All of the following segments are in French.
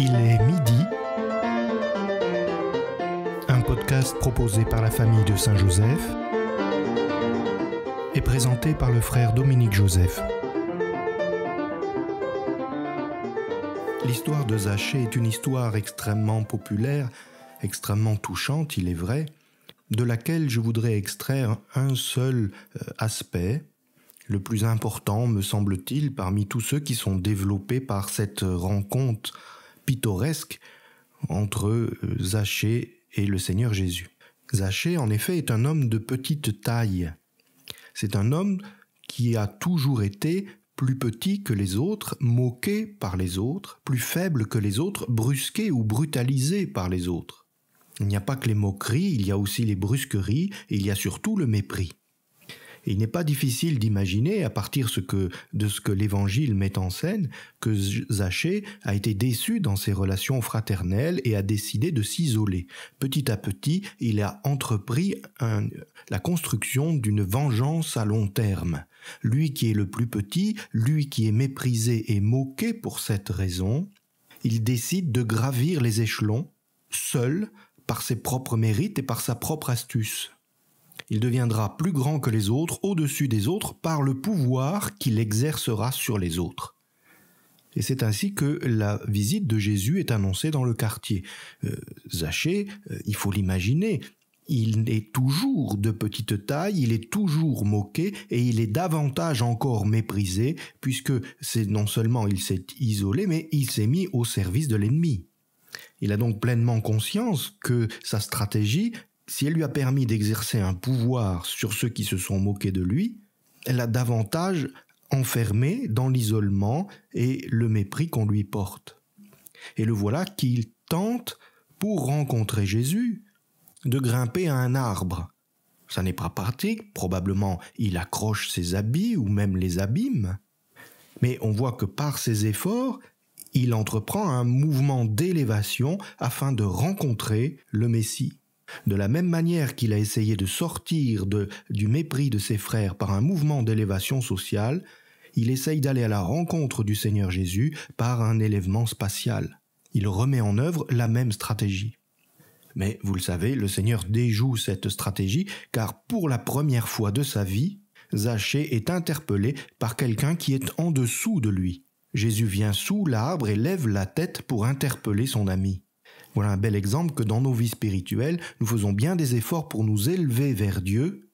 Il est midi. Un podcast proposé par la famille de Saint-Joseph et présenté par le frère Dominique Joseph. L'histoire de Zachée est une histoire extrêmement populaire, extrêmement touchante, il est vrai, de laquelle je voudrais extraire un seul euh, aspect, le plus important, me semble-t-il, parmi tous ceux qui sont développés par cette euh, rencontre pittoresque entre euh, Zachée et le Seigneur Jésus. Zachée, en effet, est un homme de petite taille. C'est un homme qui a toujours été plus petit que les autres, moqué par les autres, plus faible que les autres, brusqué ou brutalisé par les autres. Il n'y a pas que les moqueries, il y a aussi les brusqueries, et il y a surtout le mépris il n'est pas difficile d'imaginer, à partir de ce que l'Évangile met en scène, que Zachée a été déçu dans ses relations fraternelles et a décidé de s'isoler. Petit à petit, il a entrepris la construction d'une vengeance à long terme. Lui qui est le plus petit, lui qui est méprisé et moqué pour cette raison, il décide de gravir les échelons, seul, par ses propres mérites et par sa propre astuce il deviendra plus grand que les autres, au-dessus des autres, par le pouvoir qu'il exercera sur les autres. Et c'est ainsi que la visite de Jésus est annoncée dans le quartier. zaché euh, Zachée, euh, il faut l'imaginer, il est toujours de petite taille, il est toujours moqué et il est davantage encore méprisé puisque c'est non seulement il s'est isolé mais il s'est mis au service de l'ennemi. Il a donc pleinement conscience que sa stratégie si elle lui a permis d'exercer un pouvoir sur ceux qui se sont moqués de lui, elle a davantage enfermé dans l'isolement et le mépris qu'on lui porte. Et le voilà qu'il tente, pour rencontrer Jésus, de grimper à un arbre. Ça n'est pas pratique, probablement il accroche ses habits ou même les abîme, mais on voit que par ses efforts, il entreprend un mouvement d'élévation afin de rencontrer le Messie. De la même manière qu'il a essayé de sortir du mépris de ses frères par un mouvement d'élévation sociale, il essaye d'aller à la rencontre du Seigneur Jésus par un élèvement spatial. Il remet en œuvre la même stratégie. Mais vous le savez, le Seigneur déjoue cette stratégie car pour la première fois de sa vie, Zachée est interpellé par quelqu'un qui est en dessous de lui. Jésus vient sous l'arbre et lève la tête pour interpeller son ami. Voilà un bel exemple que dans nos vies spirituelles, nous faisons bien des efforts pour nous élever vers Dieu,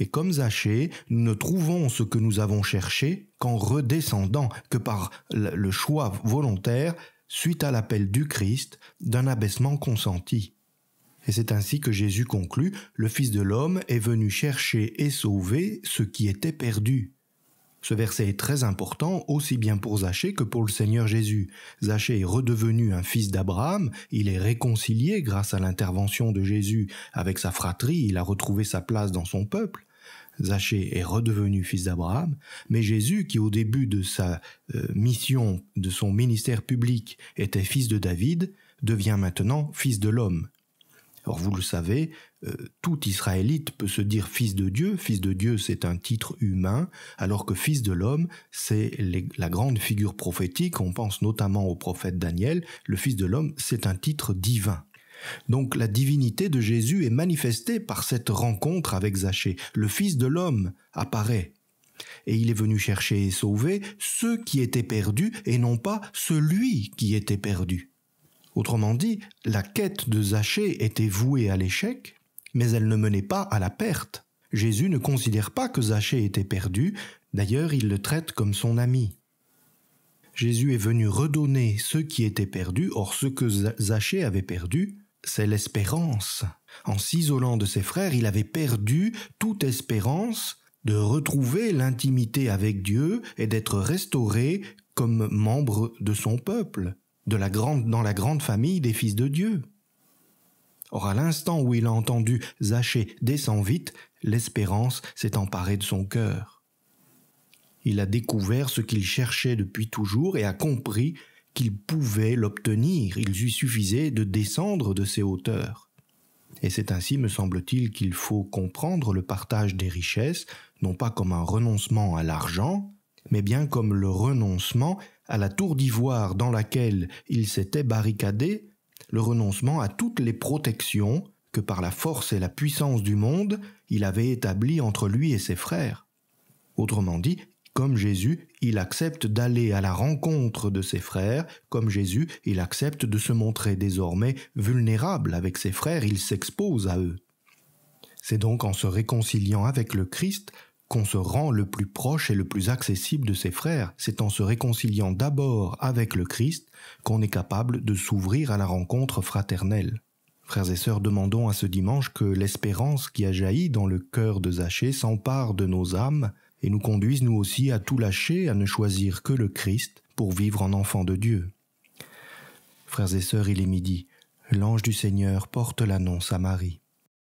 et comme Zachée, nous ne trouvons ce que nous avons cherché qu'en redescendant, que par le choix volontaire, suite à l'appel du Christ, d'un abaissement consenti. Et c'est ainsi que Jésus conclut, le Fils de l'homme est venu chercher et sauver ce qui était perdu. Ce verset est très important aussi bien pour Zachée que pour le Seigneur Jésus. Zachée est redevenu un fils d'Abraham, il est réconcilié grâce à l'intervention de Jésus avec sa fratrie, il a retrouvé sa place dans son peuple. Zachée est redevenu fils d'Abraham, mais Jésus, qui au début de sa euh, mission, de son ministère public, était fils de David, devient maintenant fils de l'homme. Or, vous le savez, euh, tout Israélite peut se dire fils de Dieu. Fils de Dieu, c'est un titre humain, alors que fils de l'homme, c'est la grande figure prophétique. On pense notamment au prophète Daniel. Le fils de l'homme, c'est un titre divin. Donc la divinité de Jésus est manifestée par cette rencontre avec Zachée. Le Fils de l'homme apparaît. Et il est venu chercher et sauver ceux qui étaient perdus et non pas celui qui était perdu. Autrement dit, la quête de Zachée était vouée à l'échec, mais elle ne menait pas à la perte. Jésus ne considère pas que Zachée était perdu, d'ailleurs il le traite comme son ami. Jésus est venu redonner ce qui était perdu, or ce que Zachée avait perdu, c'est l'espérance. En s'isolant de ses frères, il avait perdu toute espérance de retrouver l'intimité avec Dieu et d'être restauré comme membre de son peuple la grande, dans la grande famille des fils de Dieu. Or à l'instant où il a entendu Zachée descend vite, l'espérance s'est emparée de son cœur. Il a découvert ce qu'il cherchait depuis toujours et a compris qu'il pouvait l'obtenir, il lui suffisait de descendre de ses hauteurs. Et c'est ainsi, me semble-t-il, qu'il faut comprendre le partage des richesses, non pas comme un renoncement à l'argent, mais bien comme le renoncement à la tour d'ivoire dans laquelle il s'était barricadé, le renoncement à toutes les protections que par la force et la puissance du monde il avait établies entre lui et ses frères. Autrement dit, comme Jésus, il accepte d'aller à la rencontre de ses frères, comme Jésus, il accepte de se montrer désormais vulnérable avec ses frères, il s'expose à eux. C'est donc en se réconciliant avec le Christ qu'on se rend le plus proche et le plus accessible de ses frères. C'est en se réconciliant d'abord avec le Christ qu'on est capable de s'ouvrir à la rencontre fraternelle. Frères et sœurs, demandons à ce dimanche que l'espérance qui a jailli dans le cœur de Zachée s'empare de nos âmes et nous conduise nous aussi à tout lâcher, à ne choisir que le Christ pour vivre en enfant de Dieu. Frères et sœurs, il est midi. L'ange du Seigneur porte l'annonce à Marie.